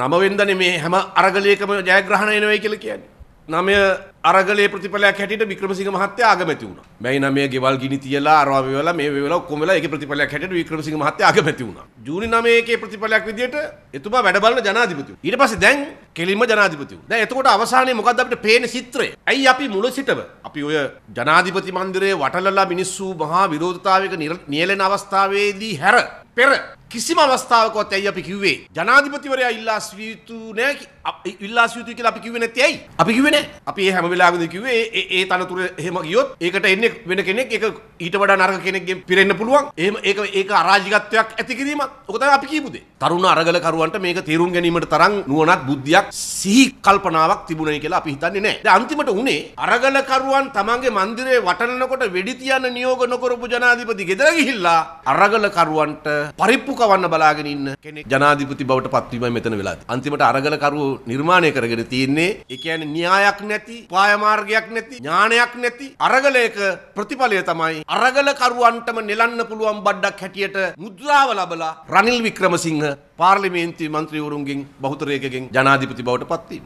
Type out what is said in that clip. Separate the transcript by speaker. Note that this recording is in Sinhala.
Speaker 1: නමවෙන්දන මේ හැම අරගලයකම ජයග්‍රහණය නොවයි කියල කියන්නේ. නමය අරගලේ ප්‍රතිඵලයක් හැටියට වික්‍රමසිංහ මහත්තයා අගමැති වුණා. මෙයි නමය ගෙවල් ගිනි තියලා අරවා වේවලා මේ වේවලා ඔක්කොම වෙලා ඒකේ ප්‍රතිඵලයක් හැටියට වික්‍රමසිංහ මහත්තයා අගමැති වුණා. ජූනි 9 එකේ ප්‍රතිඵලයක් විදියට එතුමා වැඩ බලන ජනාධිපතිව. ඊට පස්සේ දැන් කෙලින්ම ජනාධිපතිව. දැන් එතකොට අවසානයේ මොකද්ද අපිට පේන චිත්‍රය? ඇයි අපි මුල සිටම අපි ඔය ජනාධිපති මන්දිරයේ වටලලා මිනිස්සු මහා විරෝධතාවයක නියැලෙන අවස්ථාවේදී හැර පෙර කිසිම අවස්ථාවකවත් ඇයි අපි කිව්වේ ජනාධිපතිවරයා ඉල්ලා ස්වියුතු නෑ ඉල්ලා ස්වියුතු කියලා අපි කිව්වේ නැත්තේ ඇයි? අපි කිව්වේ නෑ. අපි ඒ හැම වෙලාවෙම කිව්වේ ඒ ඒ තනතුර එහෙම ගියොත් ඒකට එන්නේ වෙන කෙනෙක් ඒක ඊට වඩා නරක කෙනෙක්ගෙන් පිරෙන්න පුළුවන්. එහෙම ඒක ඒක අරාජිකත්වයක් ඇති කිරීමක්. ඔක තමයි අපි කියපු දේ. තරුණ අරගලකරුවන්ට මේක තේරුම් ගැනීමට තරම් නුවණක් බුද්ධියක් සිහි කල්පනාවක් තිබුණයි කියලා අපි හිතන්නේ නෑ. දැන් අන්තිමට උනේ අරගලකරුවන් තමන්ගේ මන්දිරේ වටනනකොට වෙඩි තියන නියෝග නොකරපු ජනාධිපති ගෙදර ගිහිල්ලා අරගලකරුවන්ට පරිප්පු කවන්න බලාගෙන ඉන්න කෙනෙක් ජනාධිපති බවට පත්වීමයි මෙතන වෙලා අන්තිමට අරගලකරුවෝ නිර්මාණය කරගෙන තියෙන්නේ ඒ කියන්නේ න්‍යායක් නැති පායමාර්ගයක් නැති ඥානයක් නැති අරගලයක ප්‍රතිඵලය තමයි අරගලකරුවන්ටම නෙලන්න පුළුවන් බඩ්ඩක් හැටියට මුද්‍රාව ලබලා රනිල් වික්‍රමසිංහ පාර්ලිමේන්තු මන්ත්‍රීවරුන්ගෙන් බහුතරයකගෙන් ජනාධිපති බවට පත්වීම